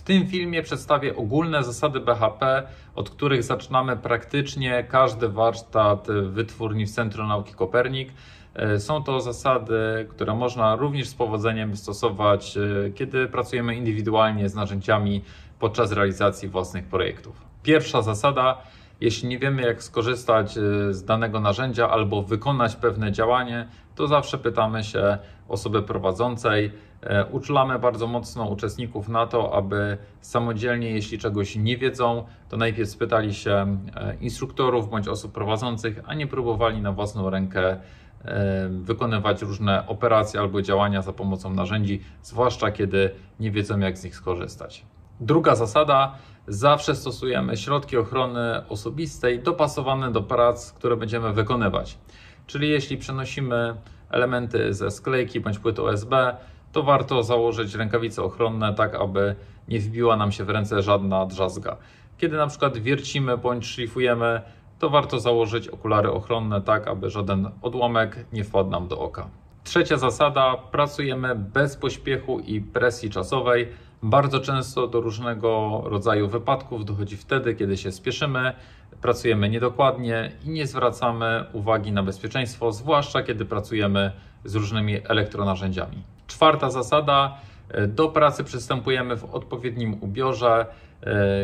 W tym filmie przedstawię ogólne zasady BHP, od których zaczynamy praktycznie każdy warsztat wytwórni w Centrum Nauki Kopernik. E, są to zasady, które można również z powodzeniem stosować, e, kiedy pracujemy indywidualnie z narzędziami podczas realizacji własnych projektów. Pierwsza zasada jeśli nie wiemy, jak skorzystać y, z danego narzędzia albo wykonać pewne działanie, to zawsze pytamy się osoby prowadzącej. E, uczulamy bardzo mocno uczestników na to, aby samodzielnie, jeśli czegoś nie wiedzą, to najpierw spytali się e, instruktorów bądź osób prowadzących, a nie próbowali na własną rękę e, wykonywać różne operacje albo działania za pomocą narzędzi, zwłaszcza kiedy nie wiedzą, jak z nich skorzystać. Druga zasada zawsze stosujemy środki ochrony osobistej dopasowane do prac, które będziemy wykonywać. Czyli jeśli przenosimy elementy ze sklejki bądź płyt USB, to warto założyć rękawice ochronne, tak aby nie wbiła nam się w ręce żadna drzazga. Kiedy na przykład wiercimy bądź szlifujemy, to warto założyć okulary ochronne, tak aby żaden odłamek nie wpadł nam do oka. Trzecia zasada: pracujemy bez pośpiechu i presji czasowej. Bardzo często do różnego rodzaju wypadków dochodzi wtedy, kiedy się spieszymy, pracujemy niedokładnie i nie zwracamy uwagi na bezpieczeństwo, zwłaszcza kiedy pracujemy z różnymi elektronarzędziami. Czwarta zasada: e, do pracy przystępujemy w odpowiednim ubiorze.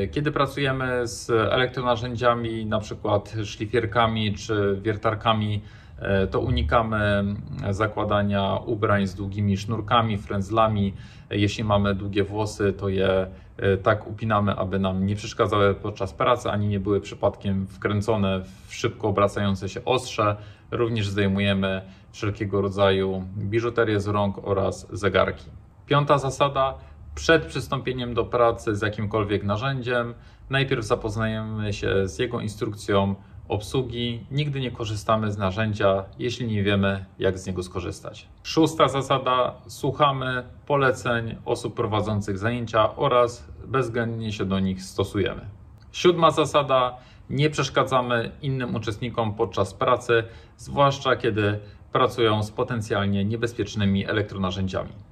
E, kiedy pracujemy z elektronarzędziami, na przykład szlifierkami czy wiertarkami, E, to unikamy zakładania ubrań z długimi sznurkami, frędzlami. Jeśli mamy długie włosy, to je e, tak upinamy, aby nam nie przeszkadzały podczas pracy, ani nie były przypadkiem wkręcone w szybko obracające się ostrze. Również zdejmujemy wszelkiego rodzaju biżuterię z rąk oraz zegarki. Piąta zasada przed przystąpieniem do pracy z jakimkolwiek narzędziem, najpierw zapoznajemy się z jego instrukcją obsługi, nigdy nie korzystamy z narzędzia, jeśli nie wiemy, jak z niego skorzystać. Szósta zasada: słuchamy poleceń osób prowadzących zajęcia oraz bezwzględnie się do nich stosujemy. Siódma zasada: nie przeszkadzamy innym uczestnikom podczas pracy, zwłaszcza kiedy pracują z potencjalnie niebezpiecznymi elektronarzędziami.